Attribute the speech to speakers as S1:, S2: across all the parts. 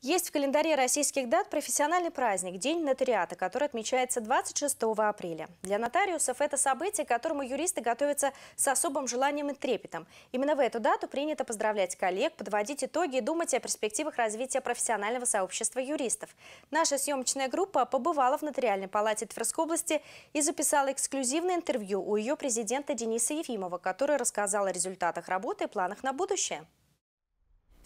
S1: Есть в календаре российских дат профессиональный праздник – День нотариата, который отмечается 26 апреля. Для нотариусов это событие, к которому юристы готовятся с особым желанием и трепетом. Именно в эту дату принято поздравлять коллег, подводить итоги и думать о перспективах развития профессионального сообщества юристов. Наша съемочная группа побывала в нотариальной палате Тверской области и записала эксклюзивное интервью у ее президента Дениса Ефимова, который рассказал о результатах работы и планах на будущее.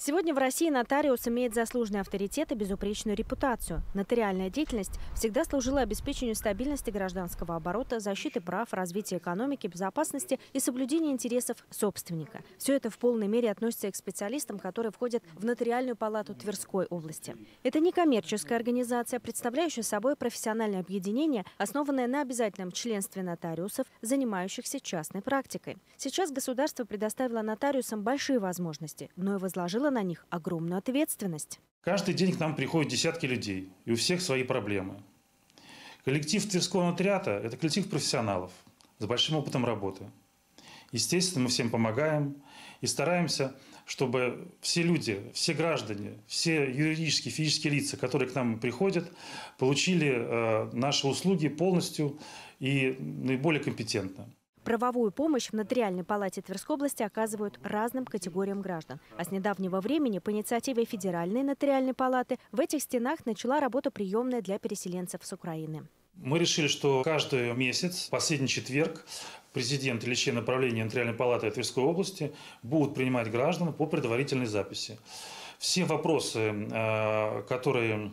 S1: Сегодня в России нотариус имеет заслуженный авторитет и безупречную репутацию. Нотариальная деятельность всегда служила обеспечению стабильности гражданского оборота, защиты прав, развития экономики, безопасности и соблюдения интересов собственника. Все это в полной мере относится к специалистам, которые входят в нотариальную палату Тверской области. Это не коммерческая организация, представляющая собой профессиональное объединение, основанное на обязательном членстве нотариусов, занимающихся частной практикой. Сейчас государство предоставило нотариусам большие возможности, но и возложило на них огромную ответственность.
S2: Каждый день к нам приходят десятки людей, и у всех свои проблемы. Коллектив Тверского нотариата – это коллектив профессионалов с большим опытом работы. Естественно, мы всем помогаем и стараемся, чтобы все люди, все граждане, все юридические, физические лица, которые к нам приходят, получили э, наши услуги полностью и наиболее компетентно.
S1: Правовую помощь в Нотариальной палате Тверской области оказывают разным категориям граждан. А с недавнего времени по инициативе Федеральной нотариальной палаты в этих стенах начала работа приемная для переселенцев с Украины.
S2: Мы решили, что каждый месяц, последний четверг, президент или член направления Нотариальной палаты Тверской области будут принимать граждан по предварительной записи. Все вопросы, э, которые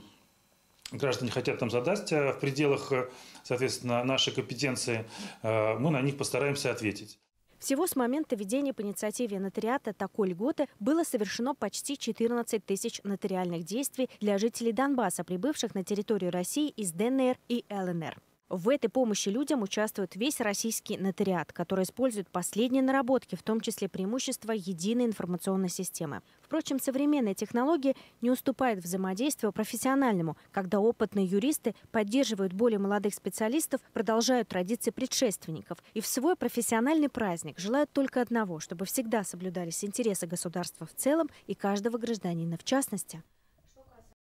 S2: граждане хотят нам задать э, в пределах, э, соответственно, нашей компетенции, э, мы на них постараемся ответить.
S1: Всего с момента введения по инициативе нотариата такой льготы было совершено почти 14 тысяч нотариальных действий для жителей Донбасса, прибывших на территорию России из ДНР и ЛНР. В этой помощи людям участвует весь российский нотариат, который использует последние наработки, в том числе преимущества единой информационной системы. Впрочем, современные технологии не уступают взаимодействию профессиональному, когда опытные юристы поддерживают более молодых специалистов, продолжают традиции предшественников. И в свой профессиональный праздник желают только одного, чтобы всегда соблюдались интересы государства в целом и каждого гражданина в частности.